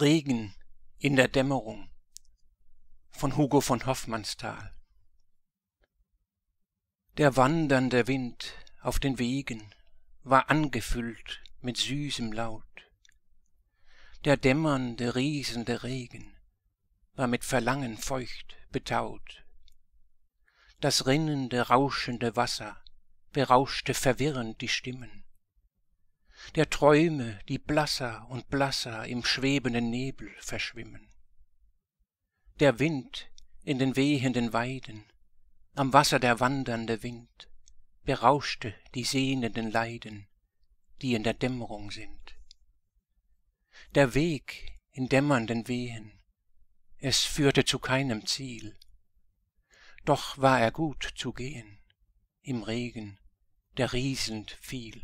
Regen in der Dämmerung von Hugo von Hoffmannsthal Der wandernde Wind auf den Wegen war angefüllt mit süßem Laut. Der dämmernde, riesende Regen war mit Verlangen feucht betaut. Das rinnende, rauschende Wasser berauschte verwirrend die Stimmen der Träume, die blasser und blasser im schwebenden Nebel verschwimmen. Der Wind in den wehenden Weiden, am Wasser der wandernde Wind, berauschte die sehnenden Leiden, die in der Dämmerung sind. Der Weg in dämmernden Wehen, es führte zu keinem Ziel, doch war er gut zu gehen, im Regen, der riesend fiel.